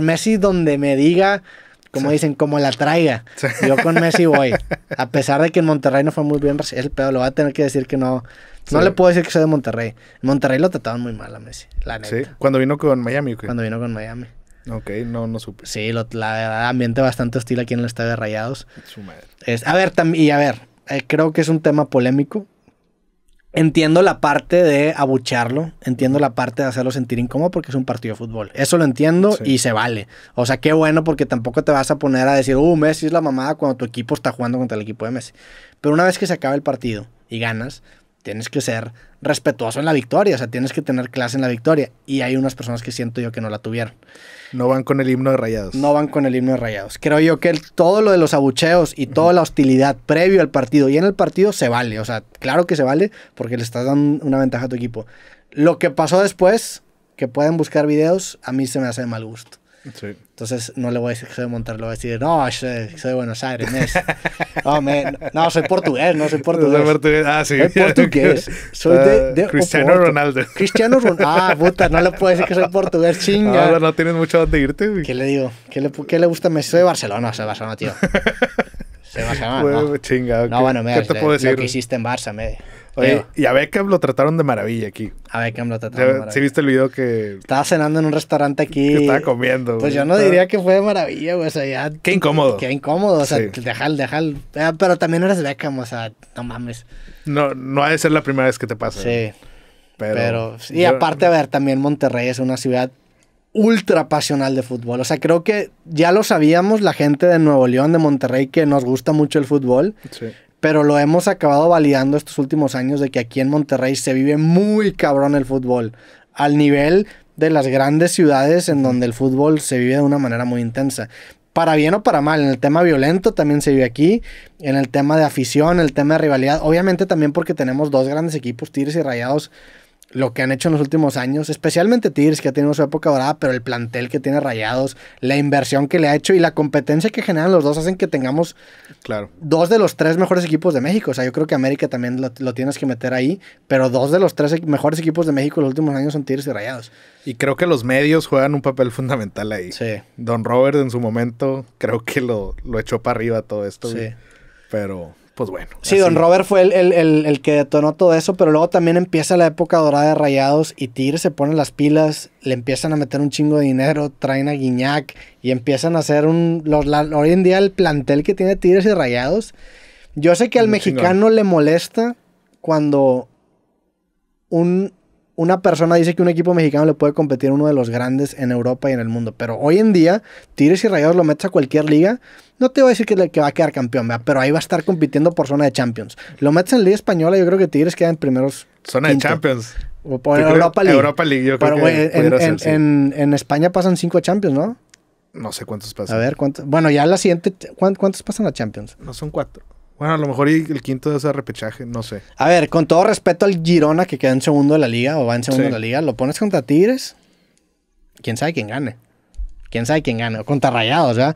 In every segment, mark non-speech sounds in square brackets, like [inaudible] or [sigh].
Messi donde me diga, como dicen, como la traiga. Yo con Messi voy. [laughs] A pesar de que en Monterrey no fue muy bien, el pedo lo va a tener que decir que no. No le puedo decir que soy de Monterrey. En Monterrey lo trataban muy mal a Messi, la neta. Sí, cuando vino con Miami. Cuando vino con Miami. Ok, no, no supe. Sí, la verdad, ambiente bastante hostil aquí en el estadio de Rayados. Es, a ver, y a ver, eh, creo que es un tema polémico. Entiendo la parte de abucharlo... entiendo la parte de hacerlo sentir incómodo porque es un partido de fútbol. Eso lo entiendo y se vale. O sea, qué bueno porque tampoco te vas a poner a decir, uh, Messi es la mamada cuando tu equipo está jugando contra el equipo de Messi. Pero una vez que se acaba el partido y ganas, tienes que ser respetuoso en la victoria, o sea, tienes que tener clase en la victoria. Y hay unas personas que siento yo que no la tuvieron. No van con el himno de rayados. No van con el himno de rayados. Creo yo que todo lo de los abucheos y toda la hostilidad previo al partido y en el partido se vale, o sea, claro que se vale porque le estás dando una ventaja a tu equipo. Lo que pasó después, que pueden buscar videos, a mí se me hace de mal gusto. Entonces no le voy a decir que soy de voy a decir, no, soy, de Buenos Aires, [laughs] no, no, soy portugués, no soy portugués. Soy portugués, ah, sí. Soy portugués, de, [laughs] Cristiano Ronaldo. Cristiano Ronaldo, ah, puta, no le puedo decir que soy portugués, [laughs] ah, chinga. Ahora no tienes mucho donde irte. ¿Qué le digo? ¿Qué le, qué le gusta? Me soy de Barcelona, soy de Barcelona, tío. Soy de Barcelona, no. Chinga, no, bueno, me, ¿Qué te decir? Lo que hiciste en Barça, me... Eh, y a Beckham lo trataron de maravilla aquí. A Beckham lo trataron de maravilla. ¿Sí viste el video que...? Estaba cenando en un restaurante aquí. estaba comiendo. Pues yo no diría que fue de maravilla, güey. O sea, ya... Qué incómodo. Qué incómodo, o sea, sí. dejar, eh, Pero también eres Beckham, o sea, no mames. No, no ha de ser la primera vez que te pasa. Sí. Pero... y aparte, a ver, también Monterrey es una ciudad ultra pasional de fútbol. O sea, creo que ya lo sabíamos la gente de Nuevo León, de Monterrey, que nos gusta mucho el fútbol. Sí pero lo hemos acabado validando estos últimos años de que aquí en Monterrey se vive muy cabrón el fútbol, al nivel de las grandes ciudades en donde el fútbol se vive de una manera muy intensa. Para bien o para mal, en el tema violento también se vive aquí, en el tema de afición, el tema de rivalidad, obviamente también porque tenemos dos grandes equipos, Tigres y Rayados, lo que han hecho en los últimos años, especialmente Tigres, que ha tenido su época dorada, pero el plantel que tiene Rayados, la inversión que le ha hecho y la competencia que generan los dos hacen que tengamos claro. dos de los tres mejores equipos de México. O sea, yo creo que América también lo, tienes que meter ahí, pero dos de los tres mejores equipos de México en los últimos años son Tigres y Rayados. Y creo que los medios juegan un papel fundamental ahí. Sí. Don Robert en su momento creo que lo, lo echó para arriba todo esto. Sí. Pero pues bueno. Sí, Don Robert fue el, que detonó todo eso, pero luego también empieza la época dorada de Rayados y Tigres se ponen las pilas, le empiezan a meter un chingo de dinero, traen a Guiñac y empiezan a hacer un... hoy en día el plantel que tiene Tigres y Rayados, yo sé que al mexicano le molesta cuando un una persona dice que un equipo mexicano le puede competir a uno de los grandes en Europa y en el mundo. Pero hoy en día, Tigres y Rayados lo metes a cualquier liga. No te voy a decir que, va a quedar campeón, pero ahí va a estar compitiendo por zona de Champions. Lo metes en Liga Española, yo creo que Tigres queda en primeros. Zona de Champions. O Europa League. Europa en, en, España pasan cinco Champions, ¿no? No sé cuántos pasan. A ver, ¿cuántos? Bueno, ya la siguiente. ¿Cuántos pasan a Champions? No, son cuatro. Bueno, a lo mejor el quinto de ese repechaje, no sé. A ver, con todo respeto al Girona que queda en segundo de la liga o va en segundo de la liga, ¿lo pones contra Tigres? ¿Quién sabe quién gane? ¿Quién sabe quién gane? O contra Rayados, ¿verdad?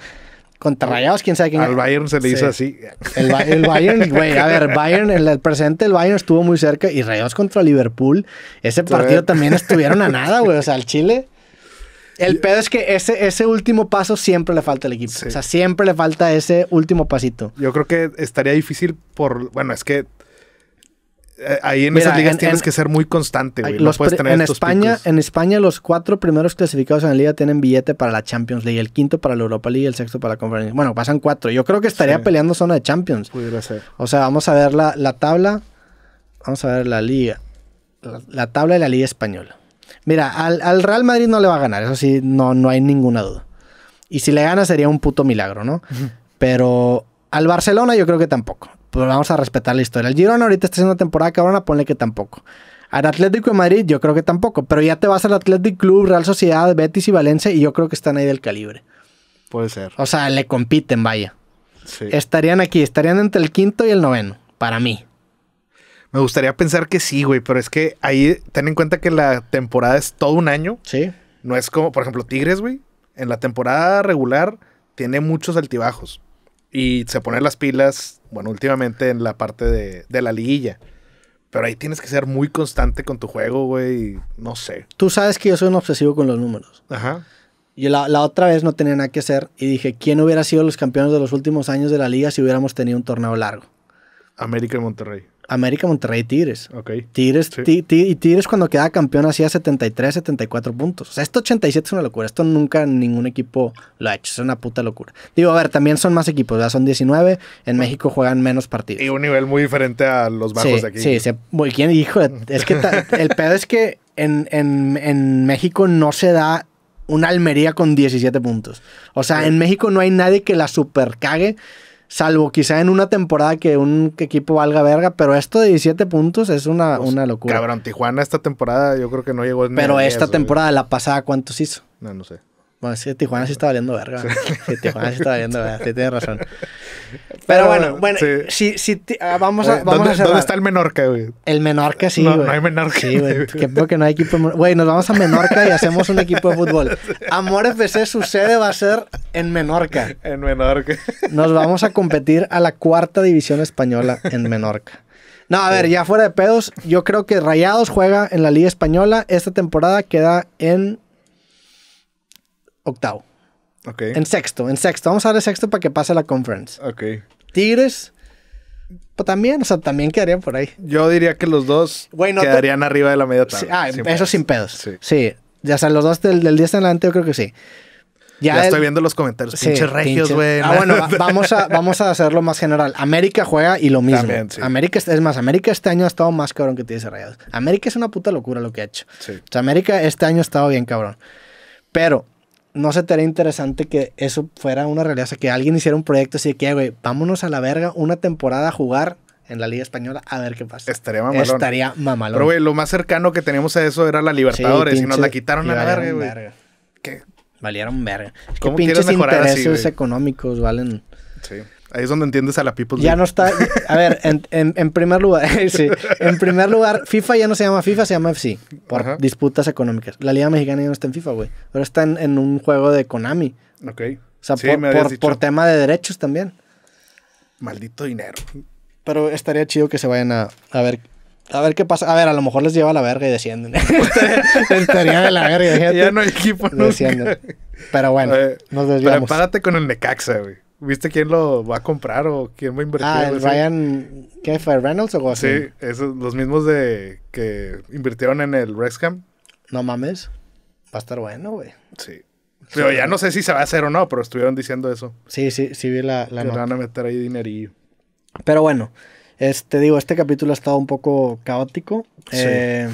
Contra Rayados, quién sabe quién gane. Al Bayern se le hizo así. El, Bayern, [laughs] güey, a ver, Bayern, el, el, presente del Bayern estuvo muy cerca y Rayados contra Liverpool. Ese partido también estuvieron a nada, güey. O sea, el Chile el pedo es que ese, ese último paso siempre le falta al equipo. O sea, siempre le falta ese último pasito. Yo creo que estaría difícil por. Bueno, es que. Eh, ahí en esas ligas tienes que ser muy constante, güey. puedes tener en España, en España, los cuatro primeros clasificados en la liga tienen billete para la Champions League, el quinto para la Europa League, el sexto para la Conferencia Bueno, pasan cuatro. Yo creo que estaría peleando zona de Champions. Pudiera ser. O sea, vamos a ver la, tabla. Vamos a ver la liga. la tabla de la liga española. Mira, al, Real Madrid no le va a ganar, eso sí, no, no hay ninguna duda. Y si le gana sería un puto milagro, ¿no? Pero al Barcelona yo creo que tampoco. Pero vamos a respetar la historia. El Girona ahorita está haciendo temporada cabrona, ponle que tampoco. Al Atlético de Madrid yo creo que tampoco. Pero ya te vas al Atlético Club, Real Sociedad, Betis y Valencia y yo creo que están ahí del calibre. Puede ser. O sea, le compiten, vaya. Estarían aquí, estarían entre el quinto y el noveno, para mí. Me gustaría pensar que sí, güey, pero es que ahí ten en cuenta que la temporada es todo un año. Sí. No es como, por ejemplo, Tigres, güey. En la temporada regular tiene muchos altibajos. Y se pone las pilas, bueno, últimamente en la parte de, la liguilla. Pero ahí tienes que ser muy constante con tu juego, güey. No sé. Tú sabes que yo soy un obsesivo con los números. Ajá. Y la, la, otra vez no tenía nada que hacer y dije, ¿quién hubiera sido los campeones de los últimos años de la liga si hubiéramos tenido un torneo largo? América y Monterrey. América Monterrey Tigres. Ok. Tigres, y Tigres cuando queda campeón hacía 73, 74 puntos. O sea, esto 87 es una locura. Esto nunca ningún equipo lo ha hecho. Es una puta locura. Digo, a ver, también son más equipos, Ya Son 19. En México juegan menos partidos. Y un nivel muy diferente a los bajos de aquí. Sí, sí. ¿Quién dijo? Es que el pedo es que en, México no se da una Almería con 17 puntos. O sea, en México no hay nadie que la supercague salvo quizá en una temporada que un equipo valga verga, pero esto de 17 puntos es una, pues, una locura. Cabrón, Tijuana esta temporada yo creo que no llegó. Pero esta temporada, la pasada, ¿cuántos hizo? No, no sé. Bueno, sí, Tijuana sí está valiendo verga. Sí, Tijuana sí está valiendo verga. Sí, tienes razón. [laughs] Pero, bueno, bueno, si, ah, vamos a, vamos ¿Dónde, está el Menorca, güey? El Menorca, sí, güey. No, hay Menorca. Sí, güey. que no hay equipo. Güey, nos vamos a Menorca y hacemos un equipo de fútbol. Amor FC, su sede va a ser en Menorca. En Menorca. Nos vamos a competir a la cuarta división española en Menorca. No, a ver, ya fuera de pedos, yo creo que Rayados juega en la Liga Española. Esta temporada queda en octavo. En sexto, en sexto. Vamos a darle sexto para que pase la conference. Ok. Tigres. Pues también, o sea, también quedarían por ahí. Yo diría que los dos bueno quedarían arriba de la media tabla. ah, eso sin pedos. Sí. Ya, o sea, los dos del, 10 en adelante yo creo que sí. Ya, estoy viendo los comentarios. Sí, pinches regios, güey. Ah, bueno, [laughs] vamos, a, vamos a hacerlo más general. América juega y lo mismo. América, es más, América este año ha estado más cabrón que Tigres Rayados. América es una puta locura lo que ha hecho. O sea, América este año ha estado bien cabrón. Pero no se te haría interesante que eso fuera una realidad. O sea, que alguien hiciera un proyecto así de que, eh, güey, vámonos a la verga una temporada a jugar en la Liga Española a ver qué pasa. Estaría mamalón. Estaría mamalón. Pero, güey, lo más cercano que teníamos a eso era la Libertadores y nos la quitaron a la verga, güey. Valieron verga. Es que pinches intereses económicos valen. Sí. Ahí es donde entiendes a la People Ya no está. A ver, en, [laughs] primer lugar, [laughs] en primer lugar, FIFA ya no se llama FIFA, se llama FC, por disputas económicas. La Liga Mexicana ya no está en FIFA, güey. Ahora está en, un juego de Konami. Ok. O sea, por, tema de derechos también. Maldito dinero. Pero estaría chido que se vayan a, a ver a ver qué pasa. A ver, a lo mejor les lleva la verga y descienden. [laughs] Estaría de la verga. Ya no hay equipo. Descienden. Pero bueno, nos desviamos. párate con el Necaxa, güey. ¿Viste quién lo va a comprar o quién va a invertir? Ah, el Ryan ¿qué fue? ¿Reynolds o algo así? Sí, esos, los mismos de que invirtieron en el Rexcam. No mames. Va a estar bueno, güey. Sí. Pero ya no sé si se va a hacer o no, pero estuvieron diciendo eso. Sí, sí, sí vi la, la van a meter ahí dinerillo. Pero bueno, este digo, este capítulo ha estado un poco caótico. Sí. Eh,